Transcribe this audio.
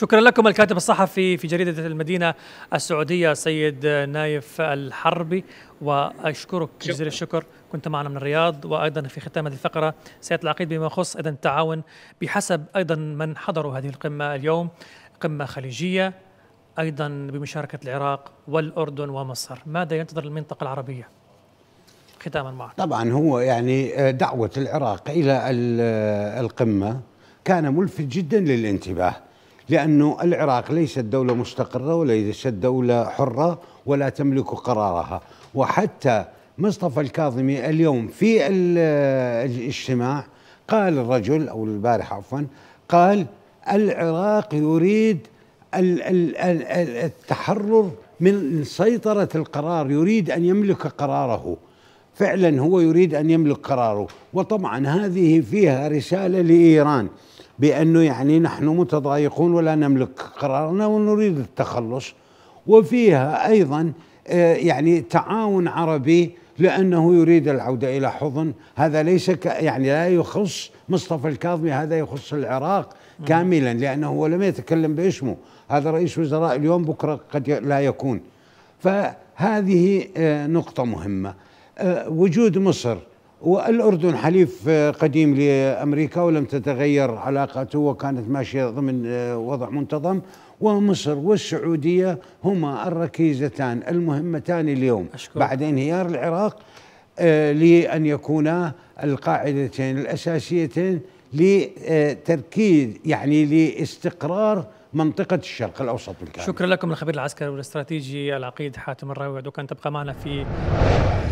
شكرا لكم الكاتب الصحفي في جريدة المدينة السعودية سيد نايف الحربي وأشكرك جزيل الشكر كنت معنا من الرياض وأيضا في ختام هذه الفقرة العقيد بما يخص أيضا التعاون بحسب أيضا من حضروا هذه القمة اليوم قمة خليجية أيضا بمشاركة العراق والأردن ومصر ماذا ينتظر المنطقة العربية؟ ختاما معك طبعا هو يعني آه، دعوة العراق إلى آه، القمة كان ملفت جدا للانتباه لأن العراق ليست دولة مستقرة وليست دولة حرة ولا تملك قرارها وحتى مصطفى الكاظمي اليوم في الاجتماع قال الرجل أو البارح عفوا قال العراق يريد التحرر من سيطرة القرار يريد أن يملك قراره فعلا هو يريد أن يملك قراره وطبعا هذه فيها رسالة لإيران بأنه يعني نحن متضايقون ولا نملك قرارنا ونريد التخلص وفيها أيضا آه، يعني تعاون عربي لأنه يريد العودة إلى حضن هذا ليس ك يعني لا يخص مصطفى الكاظمي هذا يخص العراق كاملا لأنه هو لم يتكلم باسمه هذا رئيس وزراء اليوم بكرة قد لا يكون فهذه آه، نقطة مهمة آه، وجود مصر والأردن حليف آه، قديم لأمريكا ولم تتغير علاقاته وكانت ماشية ضمن آه، وضع منتظم ومصر والسعودية هما الركيزتان المهمتان اليوم أشكر. بعد انهيار العراق آه، لأن يكونا القاعدتين الأساسيتين لتركيز يعني لاستقرار منطقة الشرق الأوسط بالكامل شكرا لكم الخبير العسكري والاستراتيجي العقيد حاتم الراوي ودك أن تبقى معنا في